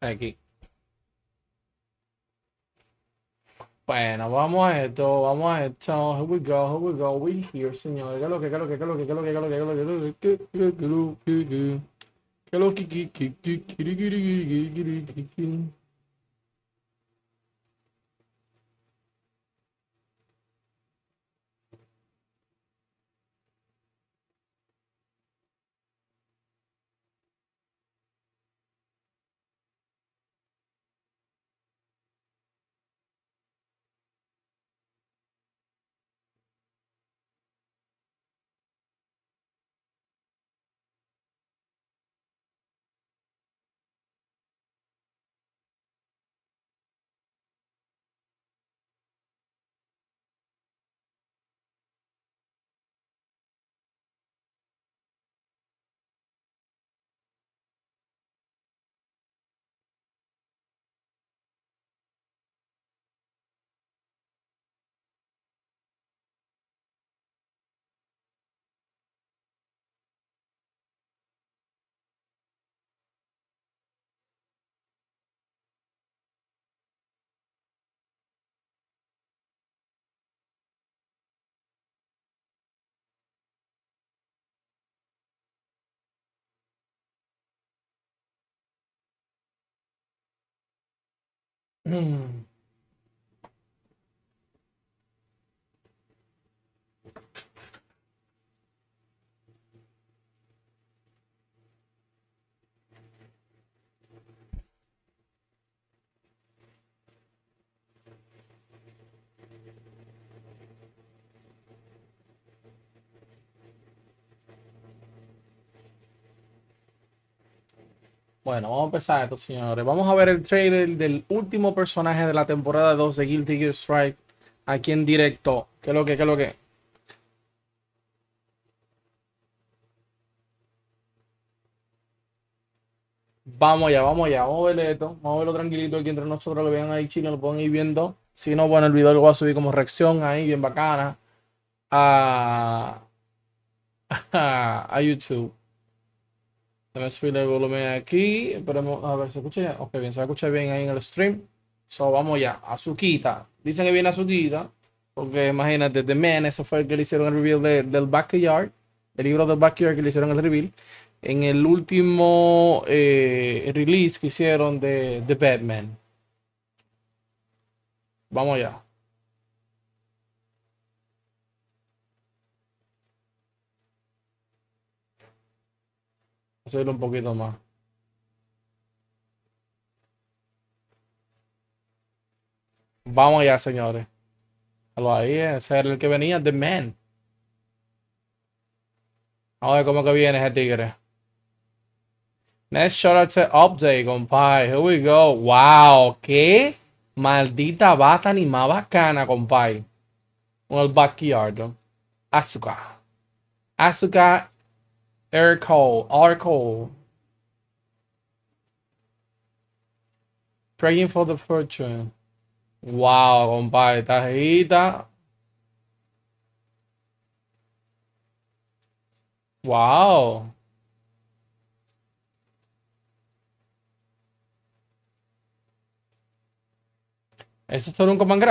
Aquí. Bueno, vamos a esto, vamos a esto. Here we go, we go, we here, señor. Mm. Bueno, vamos a empezar esto, señores. Vamos a ver el trailer del último personaje de la temporada 2 de Guilty Gear Strike aquí en directo. ¿Qué es lo que? ¿Qué es lo que? Vamos ya, vamos ya. vamos a ver esto, vamos a verlo tranquilito aquí entre nosotros, lo vean ahí chicos. lo pueden ir viendo. Si no, bueno, el video lo voy a subir como reacción ahí, bien bacana, a, a YouTube. Déjame el volumen aquí. a ver si escucha Ok, bien, se escucha bien ahí en el stream. So, vamos ya. Azuquita. Dicen que viene Azuquita. Porque imagínate, The Man, eso fue el que le hicieron el reveal del Backyard. El libro del Backyard que le hicieron el reveal. En el último eh, release que hicieron de The Batman. Vamos ya. hacerlo un poquito más. Vamos allá, señores. ahí, ese era el que venía, The Man. Ahora a ver cómo que viene ese tigre. Next shot short update, compadre. Here we go. Wow, qué maldita bata ni más bacana, compadre. Un el backyard. Azúcar. azúcar Aircall, Arco, Praying for the fortune. Wow, compadre, tá aí tá? Wow. esse é todo un command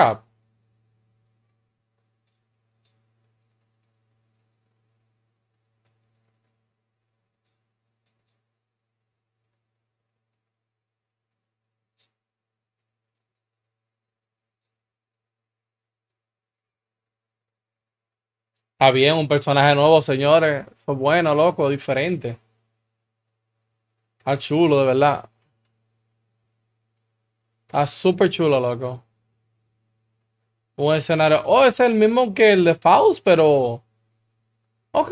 Ah, bien, un personaje nuevo, señores. Es bueno, loco, diferente. Está chulo, de verdad. Está súper chulo, loco. Un escenario. Oh, es el mismo que el de Faust, pero. Ok.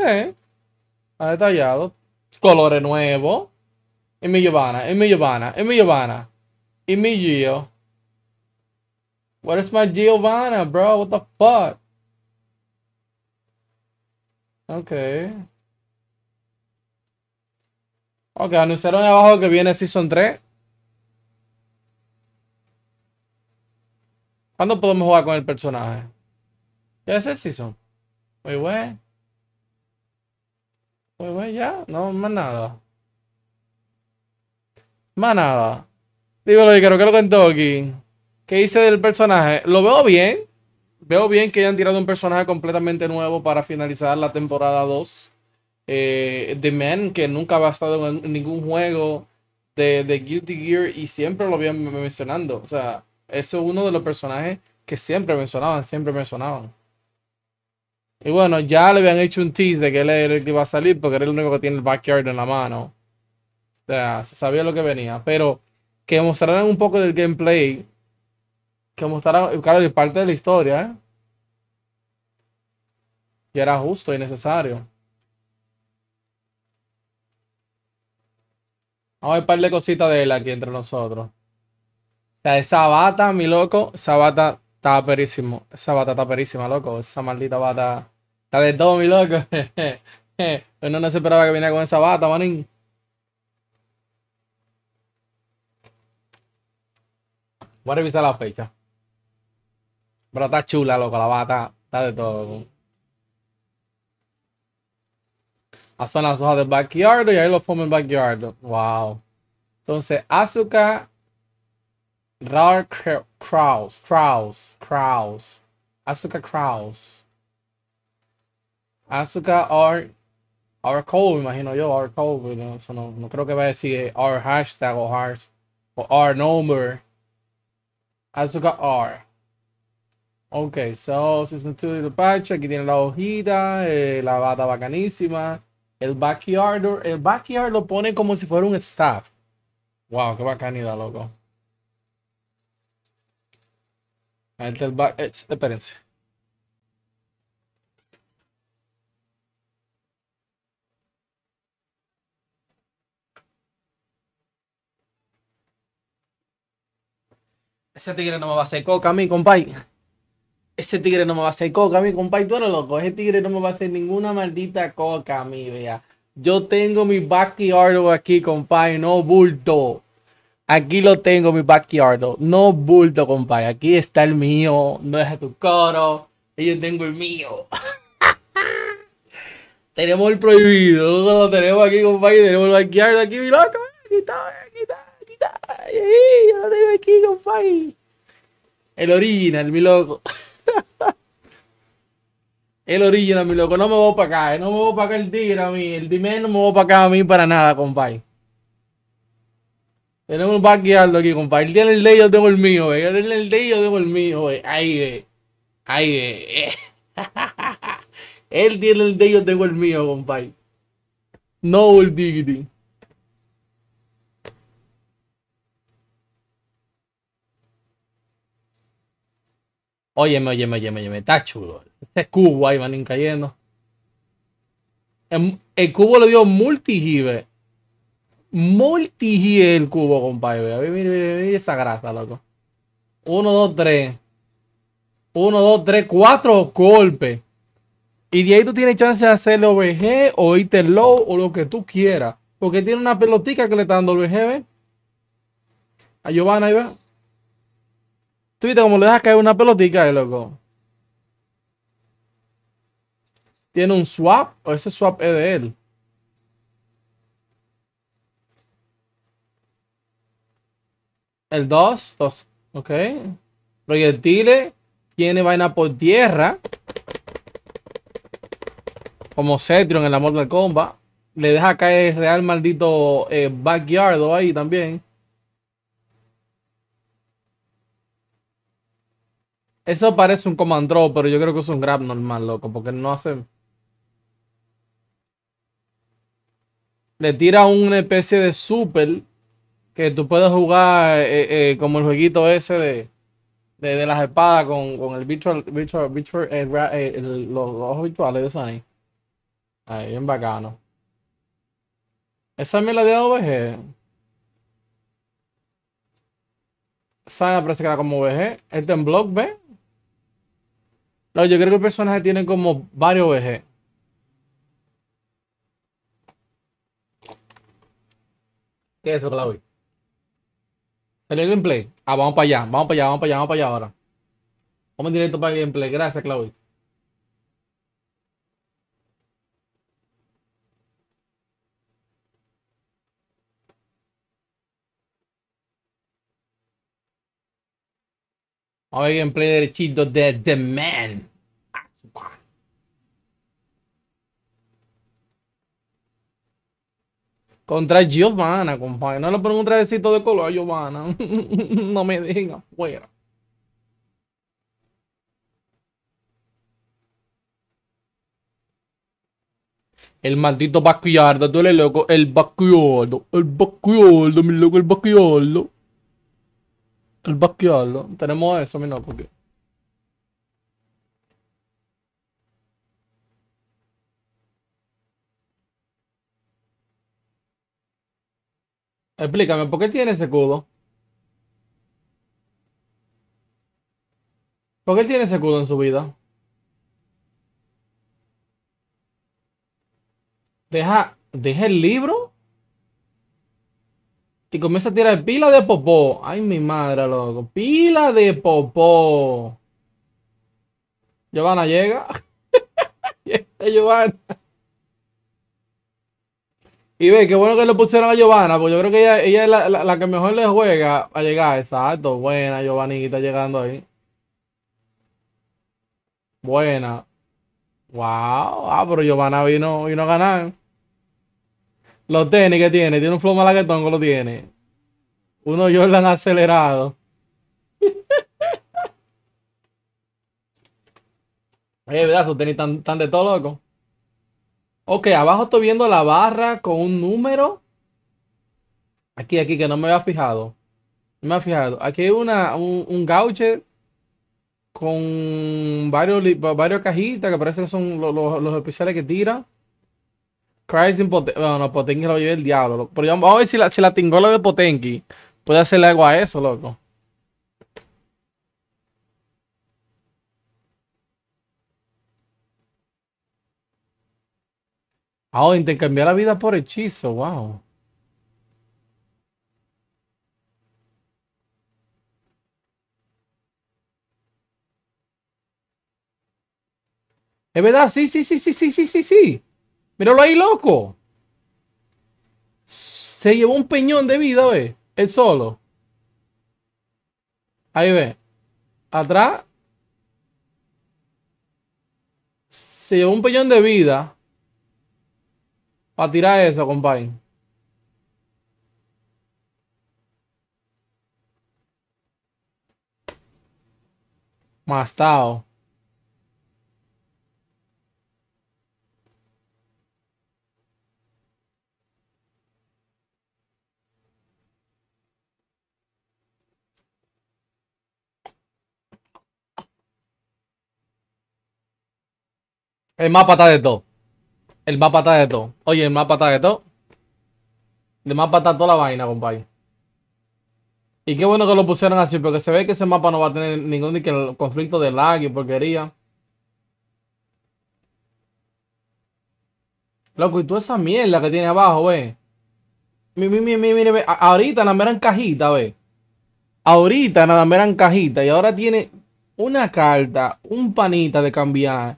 Ha detallado. Colores nuevo. Y mi Giovanna, y mi Giovanna, y mi Giovanna. Y mi Gio. Where is my Giovanna, bro? What the fuck? Ok. Ok, anunciaron abajo que viene Season 3. ¿Cuándo podemos jugar con el personaje? ¿Ya es el Season? Muy bueno. Muy bueno, ya. No, más nada. Más nada. lo y creo que lo contó aquí. ¿Qué hice del personaje? Lo veo bien. Veo bien que hayan tirado un personaje completamente nuevo para finalizar la temporada 2. Eh, The Man, que nunca había estado en ningún juego de, de Guilty Gear y siempre lo habían mencionado. O sea, eso es uno de los personajes que siempre mencionaban, siempre mencionaban. Y bueno, ya le habían hecho un tease de que él era el que iba a salir porque era el único que tiene el backyard en la mano. O sea, se sabía lo que venía. Pero que mostraran un poco del gameplay, que mostraran, claro, y parte de la historia, ¿eh? y era justo y necesario. Vamos a ver un par de cositas de él aquí entre nosotros. O sea, esa bata, mi loco, esa bata está perísimo. Esa bata está perísima, loco. Esa maldita bata está de todo, mi loco. Uno no se esperaba que viniera con esa bata, manín. Voy a revisar la fecha. Pero está chula, loco, la bata. Está de todo. Hacen las hojas de backyard y ahí lo en backyard. Wow. Entonces, Azuka. Rark Kraus, Kraus, Kraus, Azuka Kraus. Azuka R. R. Cole, imagino yo, R. Cole, no, no, creo que vaya a decir R hashtag o R, R number. Azuka R. Ok, so, Season 2 de Patch, aquí tiene la hojita, eh, la bata bacanísima. El backyard, el backyard lo pone como si fuera un staff. Wow, qué bacanidad, loco. El back, eh, espérense. Ese tigre no me va a hacer coca a mí, compañero. Ese tigre no me va a hacer coca mi mí, compadre, tú eres loco. Ese tigre no me va a hacer ninguna maldita coca mi vea. Yo tengo mi backyard aquí, compadre, no bulto. Aquí lo tengo, mi backyard. No bulto, compadre. Aquí está el mío. No es a tu coro. Y yo tengo el mío. tenemos el prohibido. lo tenemos aquí, compadre. Tenemos el backyard aquí, mi loco. Aquí está, aquí está, aquí está. Yo lo tengo aquí, compadre. El original, mi loco. el original, mi loco. No me voy para acá. Eh, no me voy para acá el tigre a mí. El dime no me voy para acá a mí para nada, compadre. Tenemos un backyard aquí, compadre. Él tiene el de yo tengo el mío, eh Él tiene el de yo tengo el mío, güey. Ahí, Ahí, Él tiene el de yo tengo el mío, compadre. No el diggity. Óyeme, óyeme, óyeme, óyeme, está chulo. Este cubo ahí van cayendo. El, cubo le dio multi Multihive el cubo, compadre. Mira, mira, mira esa grasa, loco. Uno, dos, tres. Uno, dos, tres, cuatro golpes. Y de ahí tú tienes chance de hacerle OBG o irte low o lo que tú quieras. Porque tiene una pelotica que le está dando OBG, ¿ves? A Giovanna, ahí va. Tú como le deja caer una pelotica, eh, loco. Tiene un swap o ese swap es de él. El 2, 2, ok. Proyectile, Tiene vaina por tierra. Como Cetrion en la Mortal Kombat. Le deja caer el real maldito eh, backyard ahí también. Eso parece un command pero yo creo que es un grab normal, loco, porque no hace... Le tira una especie de super que tú puedes jugar eh, eh, eh, como el jueguito ese de, de, las espadas con, el virtual, virtual, virtual los ojos virtuales de Sonic. Ahí, bien bacano. Esa es la de OVG. Sana parece que era como OVG. Este en block ¿ves? No, yo creo que el personaje tienen como varios VG. ¿Qué es eso, Claudio? ¿Salió el gameplay? Ah, vamos para allá, vamos para allá, vamos para allá, vamos para allá ahora. Vamos directo para el gameplay. Gracias, Claudio. a ver gameplay derechito de The Man. Contra Giovanna, compadre. No le ponen un trajecito de color a Giovanna. no me dejen afuera. El maldito bacquiardo, tú eres loco. El bacquiardo. el backyardo, mi loco, el backyardo. El basquiarlo. Tenemos eso, mira, porque. Explícame, ¿por qué tiene ese cudo? ¿Por qué tiene ese cudo en su vida? Deja, deja el libro y comienza a tirar pila de popó. Ay, mi madre, loco. Pila de popó. Giovanna llega. Giovanna. Y ve, qué bueno que le pusieron a Giovanna, porque yo creo que ella, es la, que mejor le juega a llegar. Exacto, buena está llegando ahí. Buena. Wow, ah, pero Giovanna vino, vino a ganar. Los tenis que tiene, tiene un flow malaguetón que lo tiene. Uno han acelerado. Oye, ¿verdad? esos tenis tan, tan de todo loco. Ok, abajo estoy viendo la barra con un número. Aquí, aquí, que no me había fijado. No me ha fijado. Aquí hay una, un, un gaucher con varios, varios cajitas que parece que son los, los, los especiales que tiran. No, no, Potenki. Bueno, Potenki lo lleva el diablo. Pero vamos a ver si la, si la tingola de Potenki puede hacerle algo a eso, loco. Ah, oh, intercambiar la vida por hechizo, wow. Es verdad, sí, sí, sí, sí, sí, sí, sí, sí. Míralo ahí, loco. Se llevó un peñón de vida, ve. Él solo. Ahí ve. Atrás. Se llevó un peñón de vida. Para tirar eso, compadre. Mastado. El mapa está de todo. El mapa está de todo. Oye, el mapa está de todo. El mapa está toda la vaina, compadre. Y qué bueno que lo pusieron así, porque se ve que ese mapa no va a tener ningún conflicto de lag y porquería. Loco, y tú esa mierda que tiene abajo, ve. Ahorita nada más eran cajita, ve. Ahorita nada más eran cajita. Y ahora tiene una carta, un panita de cambiar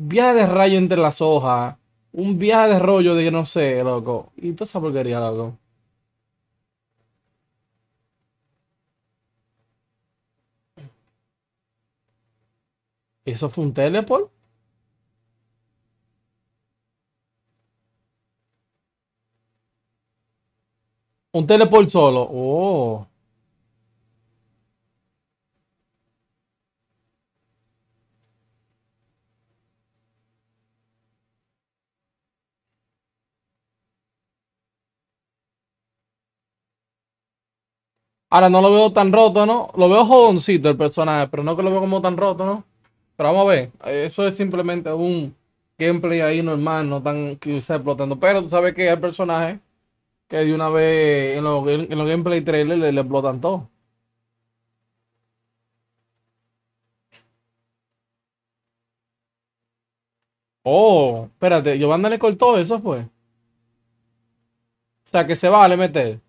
viaje de rayo entre las hojas, un viaje de rollo de que no sé, loco. Y toda esa porquería, loco. ¿Eso fue un teleport? Un teleport solo. Oh. Ahora no lo veo tan roto, ¿no? Lo veo jodoncito el personaje, pero no que lo veo como tan roto, ¿no? Pero vamos a ver, eh, eso es simplemente un gameplay ahí normal, no tan que se explotando. Pero tú sabes que hay personajes que de una vez en los, gameplay trailers le, explotan todo. Oh, espérate, Giovanna le cortó eso, pues. O sea, que se va le meter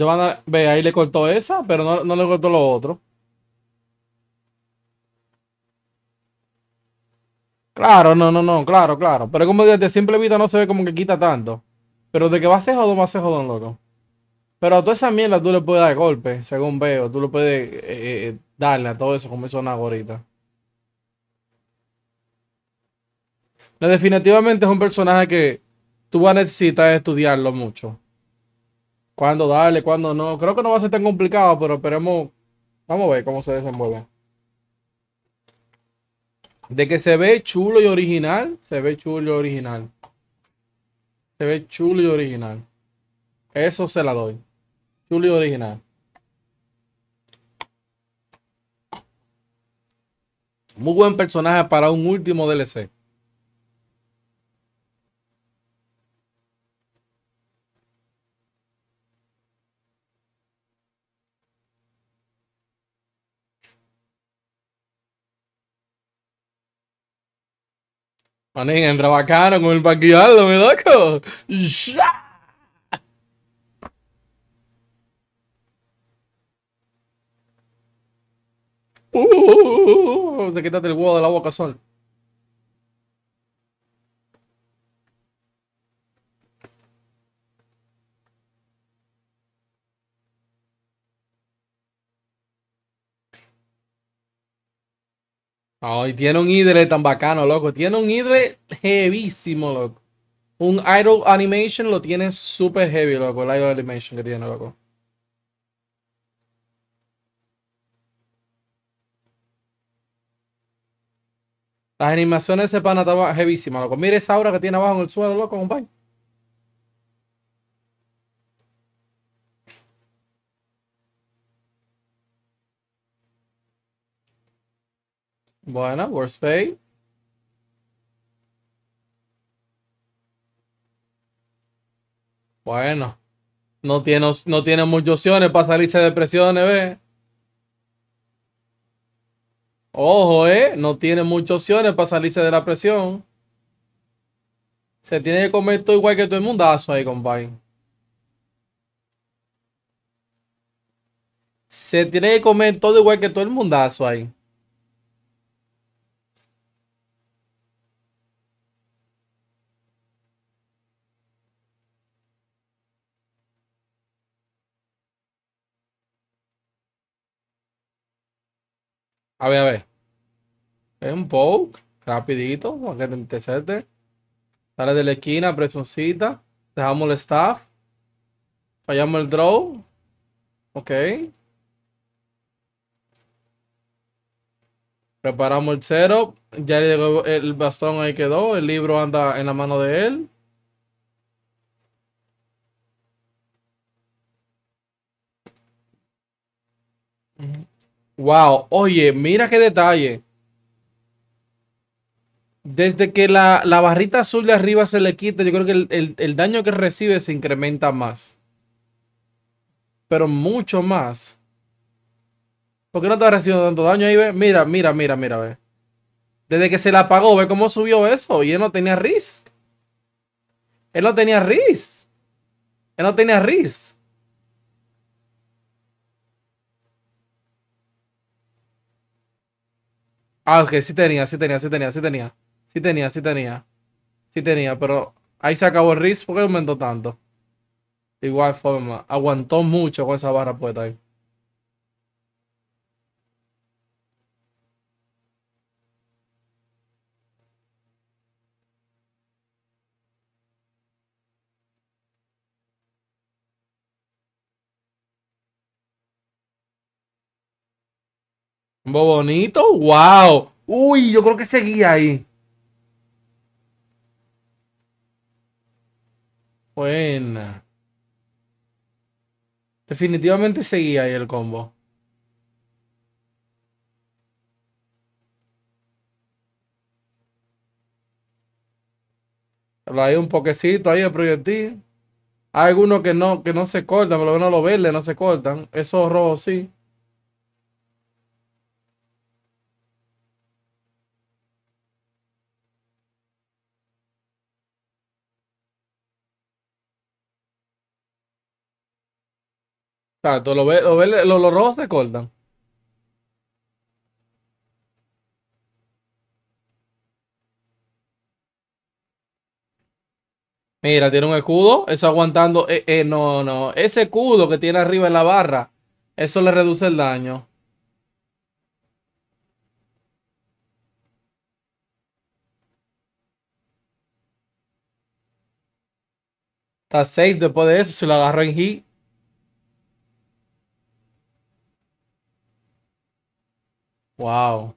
a, ve, ahí le cortó esa, pero no, le cortó lo otro. Claro, no, no, no, claro, claro. Pero como de simple vista no se ve como que quita tanto. Pero de que va a ser jodón, va a ser jodón, loco. Pero a toda esa mierda tú le puedes dar golpe según veo. Tú le puedes eh, eh, darle a todo eso, como hizo una gorita Definitivamente es un personaje que tú vas a necesitar estudiarlo mucho. Cuando, darle, cuando no. Creo que no va a ser tan complicado, pero esperemos. Vamos a ver cómo se desenvuelve. De que se ve chulo y original, se ve chulo y original. Se ve chulo y original. Eso se la doy. Chulo y original. Muy buen personaje para un último DLC. Manín, entra bacano con el backyard, mi loco. ¡Ya! Uh, te quédate el huevo de la boca, Sol. Ay, tiene un idle tan bacano, loco. Tiene un idle heavísimo, loco. Un idle animation lo tiene super heavy, loco. El idle animation que tiene, loco. Las animaciones van a estaban heavísimas, loco. Mire esa aura que tiene abajo en el suelo, loco, compadre. Bueno, Workspace. Bueno, no tiene, no tiene muchas opciones para salirse de presiones, ¿ves? Ojo, ¿eh? No tiene muchas opciones para salirse de la presión. Se tiene que comer todo igual que todo el mundazo ahí, compadre. Se tiene que comer todo igual que todo el mundazo ahí. A ver, a ver. un poke. Rapidito, para Sale de la esquina, presioncita. Dejamos el staff. Fallamos el draw. Ok. Preparamos el cero. Ya llegó el bastón, ahí quedó. El libro anda en la mano de él. Wow, oye, mira qué detalle. Desde que la, barrita azul de arriba se le quita, yo creo que el, daño que recibe se incrementa más. Pero mucho más. ¿Por qué no estaba recibiendo tanto daño ahí, ve? Mira, mira, mira, mira, ve. Desde que se la apagó, ve cómo subió eso. Y él no tenía RIS. Él no tenía RIS. Él no tenía RIS. Ah, ok, sí tenía, sí tenía, sí tenía, sí tenía. Sí tenía, sí tenía. Sí tenía, pero ahí se acabó el RIS porque aumentó tanto. De igual forma, aguantó mucho con esa barra puesta ahí. bonito? wow. Uy, yo creo que seguía ahí. Buena. Definitivamente seguía ahí el combo. hay un poquecito ahí el proyectil. Hay algunos que no, que no se cortan, por lo menos los verdes no se cortan. Esos rojos sí. Exacto, lo, ve, lo, ve, los rojos se cortan. Mira, tiene un escudo, eso aguantando. Eh, eh, no, no, ese escudo que tiene arriba en la barra, eso le reduce el daño. Está safe después de eso, si lo agarró en G. Wow.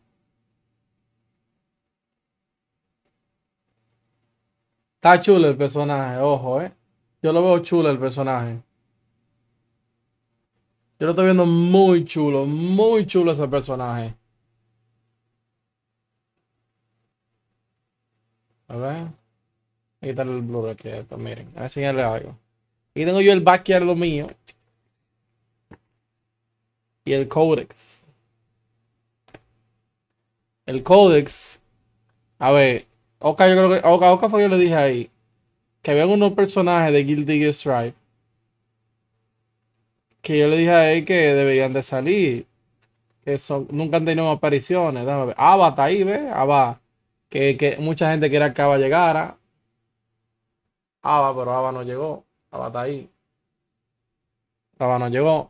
Está chulo el personaje, ojo, eh. Yo lo veo chulo el personaje. Yo lo estoy viendo muy chulo, muy chulo ese personaje. A ver. Aquí está el blur aquí, miren. A enseñarle algo. Y tengo yo el backyard lo mío. Y el codex. El códex, A ver, Oka, yo creo que. Oka, Oka fue yo le dije ahí. Que habían unos personajes de Guilty Gear Stripe. Que yo le dije ahí que deberían de salir. Que son, nunca han tenido apariciones. Déjame está ahí, ¿ves? abba Que, que mucha gente quería que Abba llegara. Abba, pero Abba no llegó. Abba está ahí. Abba no llegó.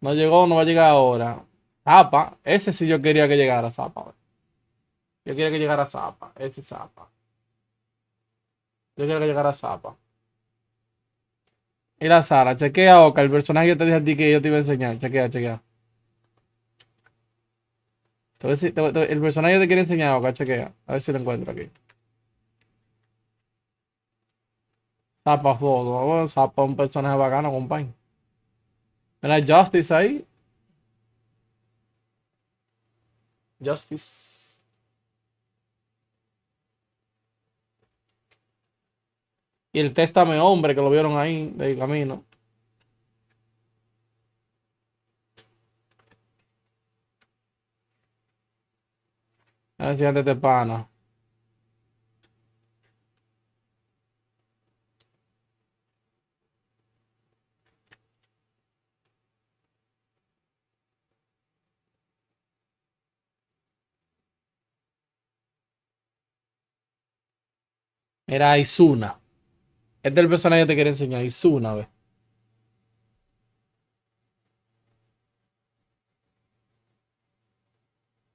No llegó, no va a llegar ahora. Zapa, ese sí yo quería que llegara Zapa. Yo quería que llegara Zapa, ese Zapa. Yo quería que llegara Zapa. Y la Sara, chequea Oca, el personaje te dije a ti que yo te iba a enseñar. Chequea, chequea. el personaje te quiere enseñar Oca, chequea. A ver si lo encuentro aquí. Zapa foto, Zapa un personaje bacano, compañero. Mira ahí Justice ahí. justice. Y el testame hombre que lo vieron ahí de camino. siguiente de pana. Era Izuna. Este es el personaje que te quiere enseñar, Izuna, ve.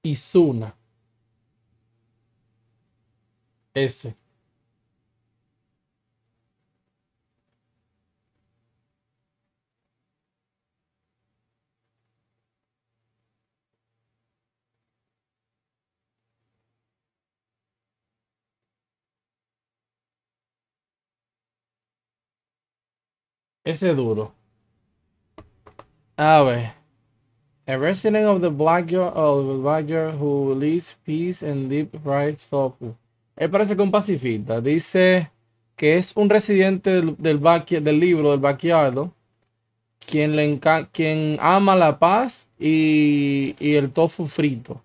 Izuna. Ese. Ese duro. A ver. A resident of the Black of the who leads peace and deep right tofu. Él parece que un pacifista. Dice que es un residente del, libro del backyard, quien, ama la paz y, el tofu frito.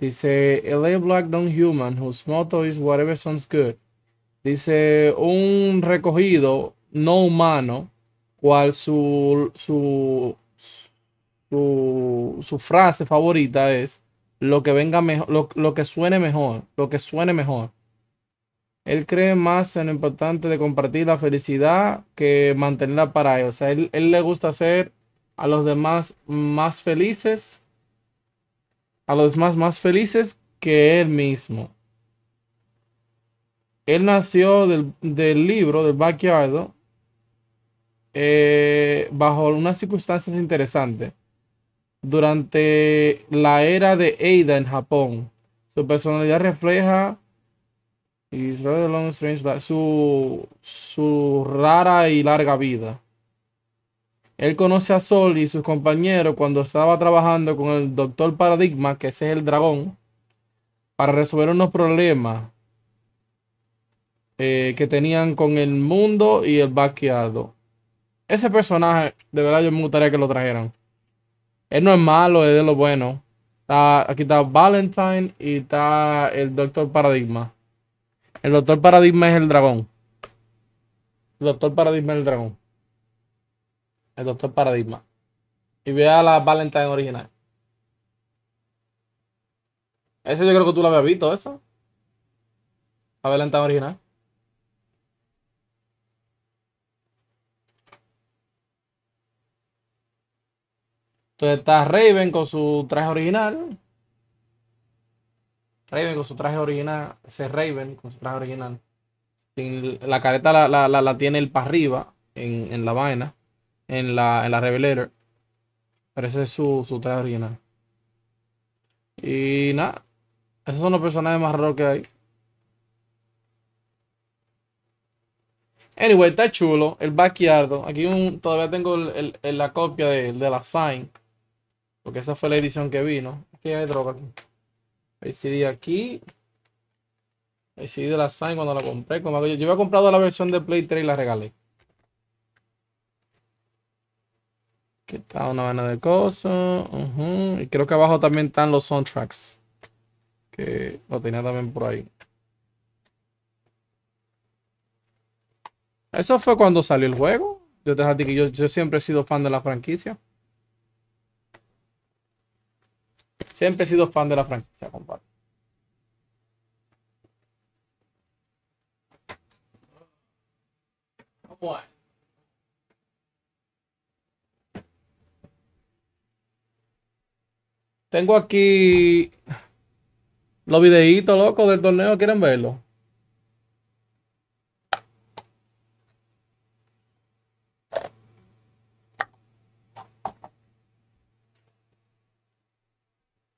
Dice, el Black Non-Human, whose motto is whatever sounds good. Dice, un recogido no humano, cual su, su, su, frase favorita es lo que venga mejor, lo, que suene mejor, lo que suene mejor. Él cree más en lo importante de compartir la felicidad que mantenerla para él. O sea, él, le gusta hacer a los demás más felices, a los demás más felices que él mismo. Él nació del, del libro del Backyard eh, bajo unas circunstancias interesantes. Durante la era de Ada en Japón, su personalidad refleja y su, su rara y larga vida. Él conoce a Sol y sus compañeros cuando estaba trabajando con el Doctor Paradigma, que es el dragón, para resolver unos problemas eh, que tenían con el mundo y el vaqueado ese personaje, de verdad, yo me gustaría que lo trajeran. Él no es malo, es de lo bueno. Está, aquí está Valentine y está el Doctor Paradigma. El Doctor Paradigma es el dragón. El Doctor Paradigma es el dragón. El Doctor Paradigma. Y vea la Valentine original. Ese yo creo que tú la habías visto, esa. La Valentine original. Entonces está Raven con su traje original. Raven con su traje original. Ese Raven con su traje original. la careta la, tiene el para arriba en, la vaina. En la, en la Revelator. Pero ese es su, traje original. Y nada. Esos son los personajes más raros que hay. Anyway, está chulo. El backyard. Aquí un, todavía tengo la copia de, de la sign. Porque esa fue la edición que vino. que hay droga. Aquí. El CD aquí. El CD de la sangre cuando la compré. Como yo, he había comprado la versión de Play 3 y la regalé. Aquí está una banda de cosas. Y creo que abajo también están los soundtracks. Que lo tenía también por ahí. Eso fue cuando salió el juego. Yo, te, yo siempre he sido fan de la franquicia. Siempre he sido fan de la franquicia, compadre. Tengo aquí los videitos locos del torneo, ¿quieren verlo?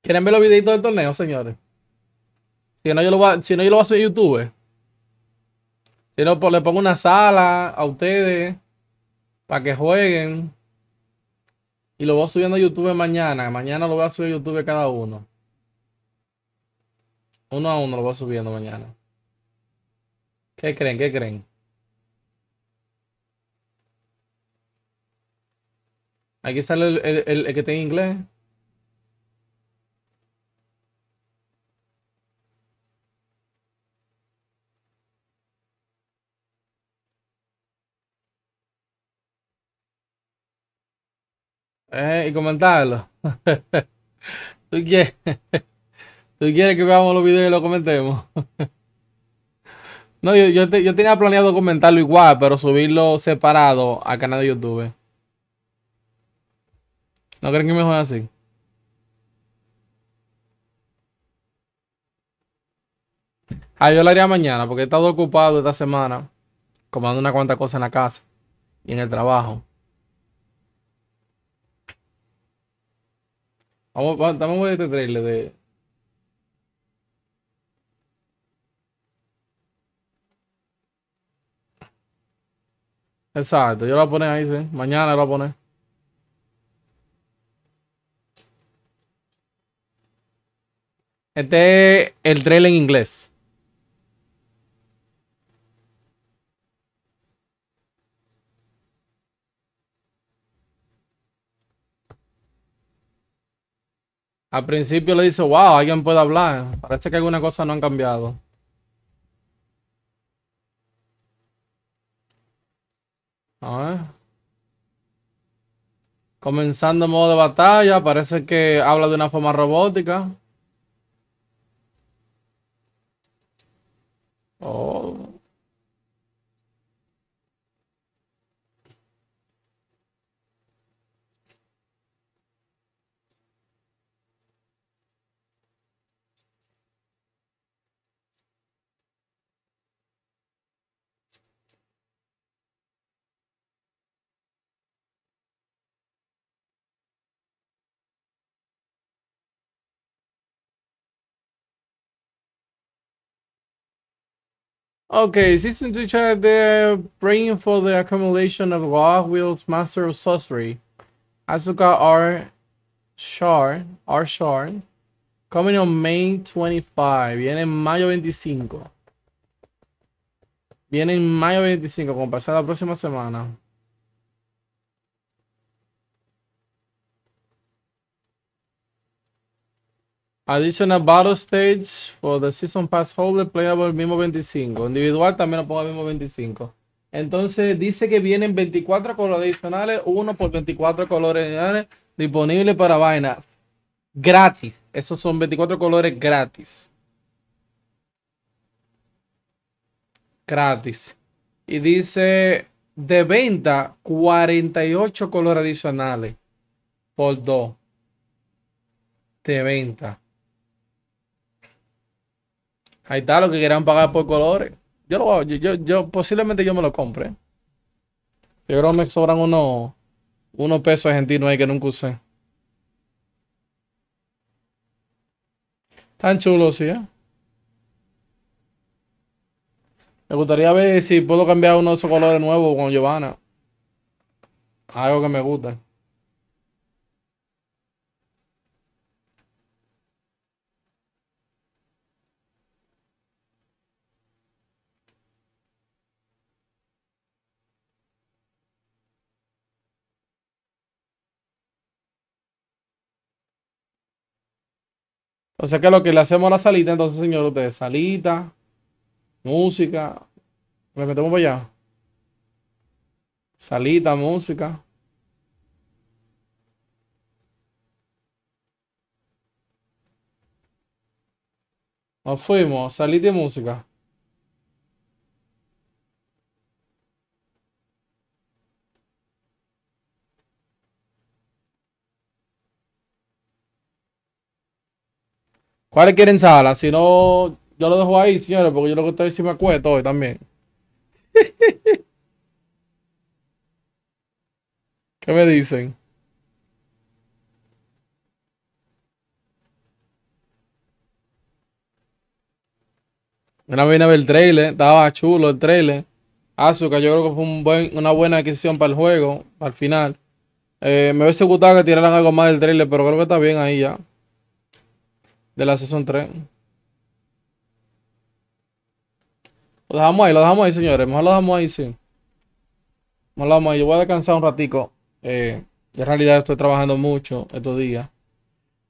¿Quieren ver los videitos del torneo, señores? Si no, yo lo voy a, si no, lo subir a YouTube. Si no, pues, le pongo una sala a ustedes para que jueguen. Y lo voy subiendo a YouTube mañana. Mañana lo voy a subir a YouTube cada uno. Uno a uno lo voy subiendo mañana. ¿Qué creen? ¿Qué creen? Aquí sale el, el, que tiene inglés. Eh, y comentarlo. ¿Tú quieres? ¿Tú quieres que veamos los videos y los comentemos? no, yo, yo, tenía planeado comentarlo igual, pero subirlo separado al canal de YouTube. ¿No creen que mejor así? Ah, yo lo haría mañana porque he estado ocupado esta semana, comando una cuanta cosa en la casa y en el trabajo. Vamos, vamos a ver este trailer de... Exacto, yo lo voy a poner ahí, Mañana lo voy a poner. Este es el trailer en inglés. Al principio le dice, wow, alguien puede hablar. Parece que algunas cosa no han cambiado. A ver. Comenzando modo de batalla, parece que habla de una forma robótica. Oh. Okay, season two chart, they're praying for the accumulation of law, wills, master of sorcery. Asuka R. Shar, R. Shar, coming on May 25, viene mayo 25. Viene mayo 25, con pasar la próxima semana. Additional Battle Stage for the Season Pass Holder, playable mismo 25. Individual también lo pongo mismo 25. Entonces dice que vienen 24 colores adicionales, uno por 24 colores adicionales disponibles para vaina. Gratis. Esos son 24 colores gratis. Gratis. Y dice de venta 48 colores adicionales por 2. De venta. Ahí está lo que quieran pagar por colores. Yo lo yo, yo, posiblemente yo me lo compre. Pero me sobran unos, unos pesos argentinos ahí que nunca usé. Tan chulos, sí, ¿eh? Me gustaría ver si puedo cambiar uno de esos colores nuevos con Giovanna. Algo que me gusta. O sea que lo que le hacemos a la salita, entonces, señor ustedes, salita, música, le metemos para allá. Salita, música. Nos fuimos, salita y música. ¿Cuáles quieren sala? Si no, yo lo dejo ahí, señores, porque yo lo que estoy si me acuerdo hoy también. ¿Qué me dicen? Una vine a ver el trailer, estaba chulo el trailer. Azúcar, yo creo que fue una buena adquisición para el juego, al final. Eh, me hubiese gustado que tiraran algo más del trailer, pero creo que está bien ahí ya de la sesión 3. Lo dejamos ahí, lo dejamos ahí, señores. Mejor lo dejamos ahí, sí. Mejor lo dejamos ahí. Yo voy a descansar un ratico. Eh, en realidad estoy trabajando mucho estos días.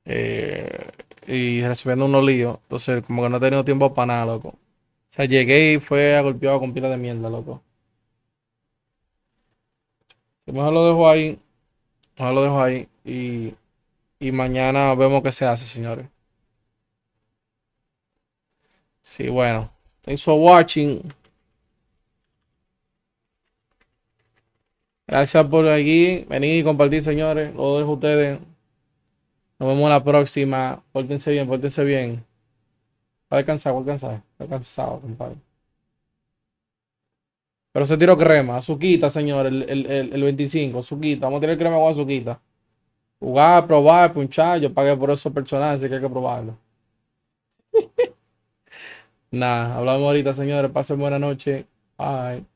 Eh, y recibiendo unos líos. Entonces, como que no he tenido tiempo para nada, loco. O sea, llegué y fue golpeado con pila de mierda, loco. Mejor lo dejo ahí. Mejor lo dejo ahí. Y, y mañana vemos qué se hace, señores. Sí, bueno. Thanks for watching. Gracias por aquí. Venid y compartir, señores. Los dejo a ustedes. Nos vemos la próxima. Pórtense bien, pórtense bien. a Está voy alcanzar. cansado. Estoy cansado, compadre. Pero se tiró crema. Azuquita, señor. El, el, el, 25. Azuquita. Vamos a tirar crema con azuquita. Jugar, probar, punchar. Yo pagué por esos personajes, que hay que probarlo. Nada, hablamos ahorita, señores. Pasen buena noche. Bye.